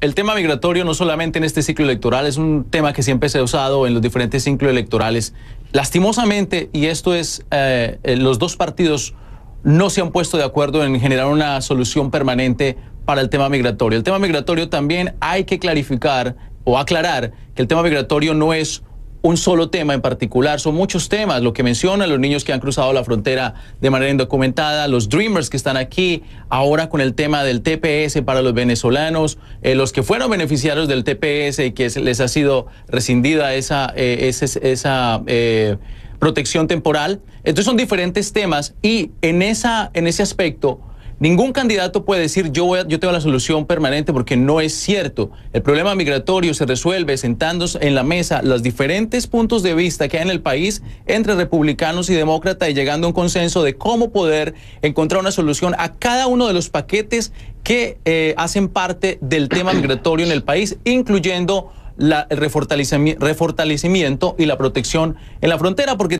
El tema migratorio no solamente en este ciclo electoral, es un tema que siempre se ha usado en los diferentes ciclos electorales. Lastimosamente, y esto es, eh, eh, los dos partidos no se han puesto de acuerdo en generar una solución permanente para el tema migratorio. El tema migratorio también hay que clarificar o aclarar que el tema migratorio no es un solo tema en particular, son muchos temas, lo que mencionan los niños que han cruzado la frontera de manera indocumentada, los Dreamers que están aquí, ahora con el tema del TPS para los venezolanos, eh, los que fueron beneficiarios del TPS y que les ha sido rescindida esa, eh, esa, eh, protección temporal. Entonces son diferentes temas y en, esa, en ese aspecto Ningún candidato puede decir yo, voy yo tengo la solución permanente porque no es cierto. El problema migratorio se resuelve sentándose en la mesa los diferentes puntos de vista que hay en el país entre republicanos y demócratas y llegando a un consenso de cómo poder encontrar una solución a cada uno de los paquetes que eh, hacen parte del tema migratorio en el país, incluyendo la, el refortalecimiento y la protección en la frontera. porque